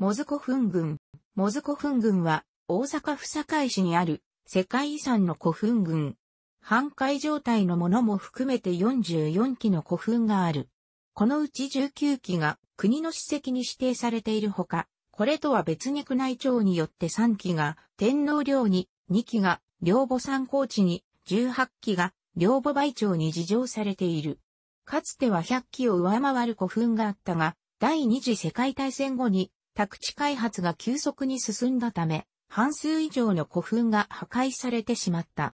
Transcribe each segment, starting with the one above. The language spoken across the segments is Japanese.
モズコフン群。モズコフン群は、大阪府堺市にある、世界遺産の古墳群。半壊状態のものも含めて44基の古墳がある。このうち19基が国の史跡に指定されているほか、これとは別に宮内庁によって3基が天皇陵に、2基が陵墓参考地に、18基が陵墓倍町に事情されている。かつては100基を上回る古墳があったが、第二次世界大戦後に宅地開発が急速に進んだため、半数以上の古墳が破壊されてしまった。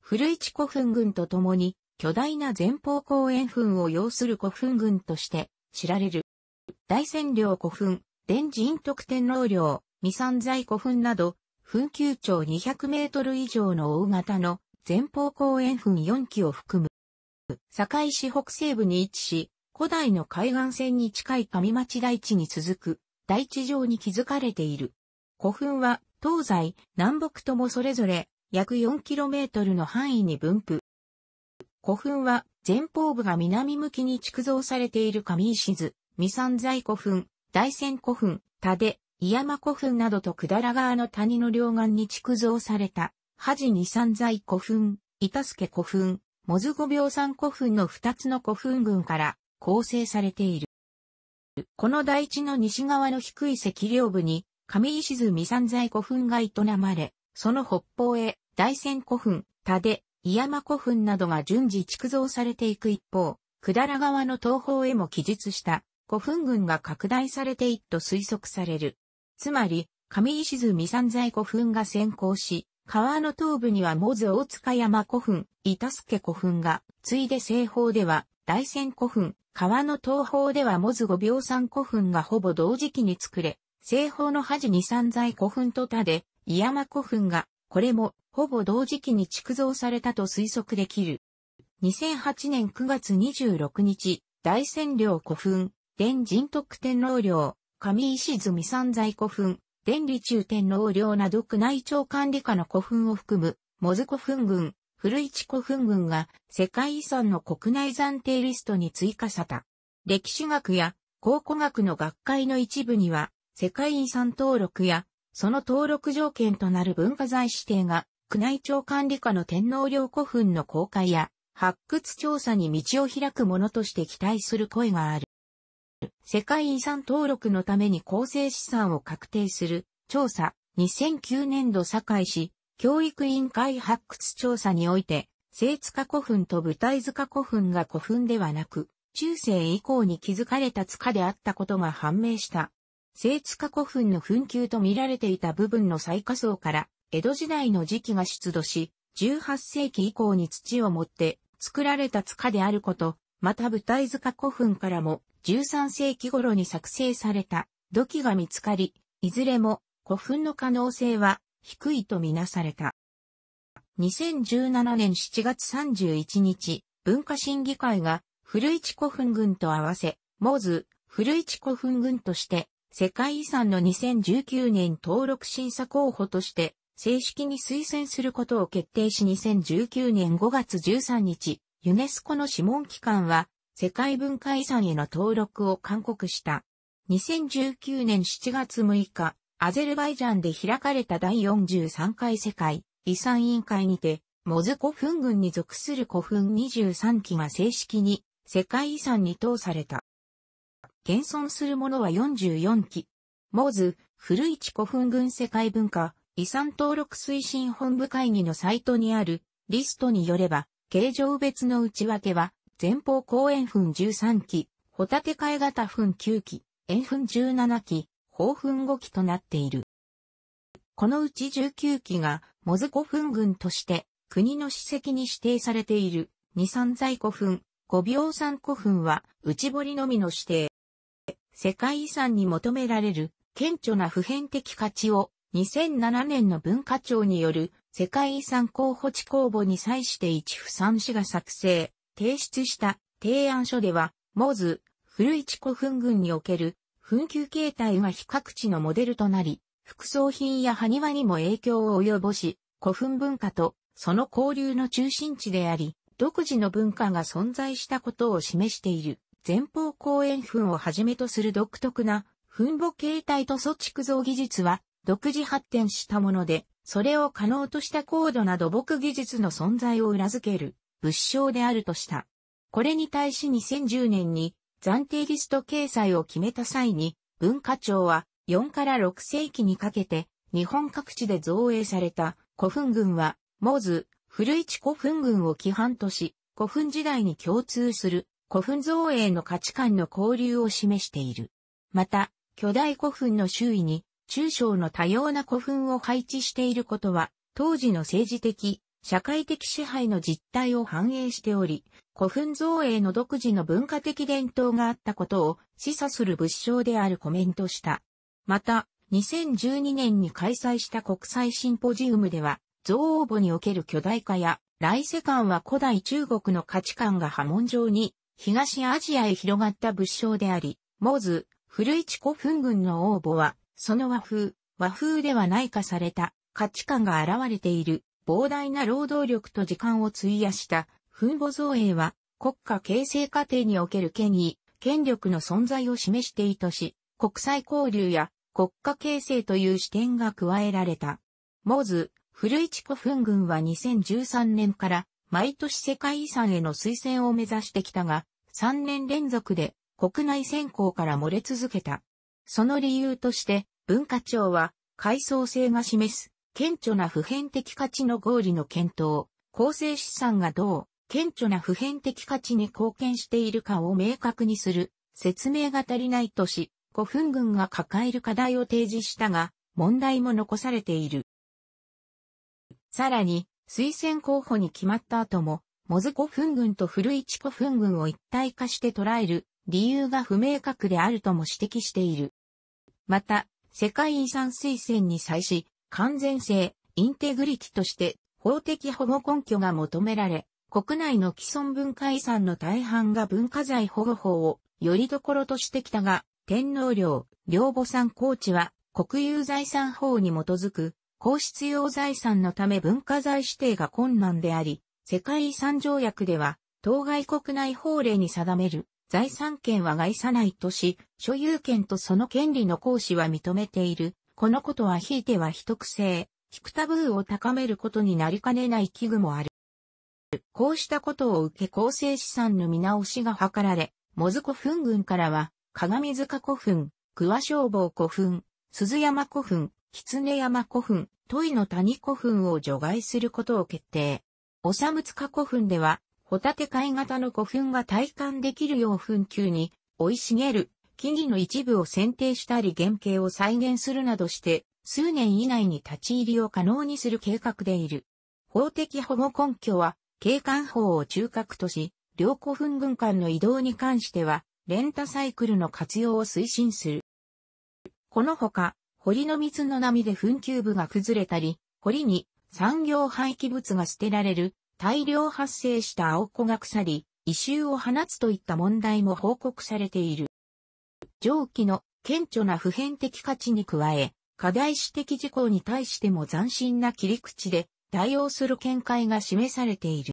古市古墳群とともに、巨大な前方後円墳を要する古墳群として知られる。大仙陵古墳、伝人特天皇陵、未山在古墳など、墳丘長200メートル以上の大型の前方後円墳4基を含む。堺市北西部に位置し、古代の海岸線に近い上町台地に続く大地上に築かれている。古墳は東西、南北ともそれぞれ約 4km の範囲に分布。古墳は前方部が南向きに築造されている上石津、三山古墳、大仙古墳、田出、伊山古墳などと百良川の谷の両岸に築造された、恥二三財古墳、板助古墳、もずご病山古墳の二つの古墳群から構成されている。この台地の西側の低い赤稜部に、上石積三在古墳が営まれ、その北方へ、大仙古墳、田で、井山古墳などが順次築造されていく一方、百済川の東方へも記述した古墳群が拡大されていっと推測される。つまり、上石積三在古墳が先行し、川の東部にはモズ大塚山古墳、板助古墳が、ついで西方では大仙古墳、川の東方ではモズ5秒産古墳がほぼ同時期に作れ、西方の端に散在古墳とたで、伊山古墳が、これも、ほぼ同時期に築造されたと推測できる。2008年9月26日、大仙陵古墳、伝神徳天皇陵、上石積三在古墳、伝理中天皇陵など区内庁管理下の古墳を含む、モズ古墳群、古市古墳群が世界遺産の国内暫定リストに追加された。歴史学や考古学の学会の一部には、世界遺産登録や、その登録条件となる文化財指定が、宮内庁管理下の天皇陵古墳の公開や、発掘調査に道を開くものとして期待する声がある。世界遺産登録のために構成資産を確定する調査2009年度堺市教育委員会発掘調査において、聖塚古墳と舞台塚古墳が古墳ではなく、中世以降に築かれた塚であったことが判明した。聖塚古墳の墳丘と見られていた部分の最下層から、江戸時代の時期が出土し、18世紀以降に土を持って作られた塚であること、また舞台塚古墳からも13世紀頃に作成された土器が見つかり、いずれも古墳の可能性は低いとみなされた。2017年7月31日、文化審議会が古市古墳群と合わせ、モーズ、古市古墳群として、世界遺産の2019年登録審査候補として、正式に推薦することを決定し2019年5月13日、ユネスコの諮問機関は、世界文化遺産への登録を勧告した。2019年7月6日、アゼルバイジャンで開かれた第43回世界遺産委員会にて、モズ古墳群に属する古墳23基が正式に世界遺産に通された。現存するものは44基。モズ、古市古墳群世界文化遺産登録推進本部会議のサイトにあるリストによれば、形状別の内訳は、前方後円墳13基、ホタテ貝型墳9基、円墳17基、興奮5機となっている。このうち19機がモズ古墳群として国の史跡に指定されている二三在古墳、五秒三古墳は内堀のみの指定。世界遺産に求められる顕著な普遍的価値を2007年の文化庁による世界遺産候補地公募に際して一府三市が作成、提出した提案書では、モズ、古市古墳群における紛糾形態は比較地のモデルとなり、副葬品や埴輪にも影響を及ぼし、古墳文化とその交流の中心地であり、独自の文化が存在したことを示している。前方後円墳をはじめとする独特な墳墓形態と素築造技術は独自発展したもので、それを可能とした高度な土木技術の存在を裏付ける物証であるとした。これに対し2010年に暫定リスト掲載を決めた際に、文化庁は4から6世紀にかけて日本各地で造営された古墳群は、モズ、古市古墳群を規範とし、古墳時代に共通する古墳造営の価値観の交流を示している。また、巨大古墳の周囲に中小の多様な古墳を配置していることは、当時の政治的、社会的支配の実態を反映しており、古墳造営の独自の文化的伝統があったことを示唆する物証であるコメントした。また、2012年に開催した国際シンポジウムでは、造王墓における巨大化や、来世間は古代中国の価値観が波紋状に、東アジアへ広がった物証であり、モズ、古市古墳群の王墓は、その和風、和風ではないかされた価値観が現れている、膨大な労働力と時間を費やした墳墓造営は、国家形成過程における権威、権力の存在を示して意図し、国際交流や国家形成という視点が加えられた。モーズ、古市古墳群は2013年から毎年世界遺産への推薦を目指してきたが、3年連続で国内選考から漏れ続けた。その理由として、文化庁は、階層性が示す、顕著な普遍的価値の合理の検討、構成資産がどう、顕著な普遍的価値に貢献しているかを明確にする説明が足りないとし、古墳群が抱える課題を提示したが、問題も残されている。さらに、推薦候補に決まった後も、モズ古墳群と古市古墳群を一体化して捉える理由が不明確であるとも指摘している。また、世界遺産推薦に際し、完全性、インテグリティとして法的保護根拠が求められ、国内の既存文化遺産の大半が文化財保護法をよりどころとしてきたが、天皇陵、陵墓山高地は国有財産法に基づく皇室用財産のため文化財指定が困難であり、世界遺産条約では、当該国内法令に定める財産権は害さないとし、所有権とその権利の行使は認めている。このことはひいては秘匿性、引くタブーを高めることになりかねない危惧もある。こうしたことを受け構成資産の見直しが図られ、モズ古墳群からは、鏡塚古墳、桑消防古墳、鈴山古墳、狐山古墳、都いの谷古墳を除外することを決定。おさむつか古墳では、ホタテ貝型の古墳が体感できるよう墳丘に、生い茂る、木々の一部を剪定したり原型を再現するなどして、数年以内に立ち入りを可能にする計画でいる。法的保護根拠は、景観法を中核とし、両古墳軍間の移動に関しては、レンタサイクルの活用を推進する。このほか、堀の水の波で墳丘部が崩れたり、堀に産業廃棄物が捨てられる、大量発生した青子が腐り、異臭を放つといった問題も報告されている。上記の顕著な普遍的価値に加え、課題指摘事項に対しても斬新な切り口で対応する見解が示されている。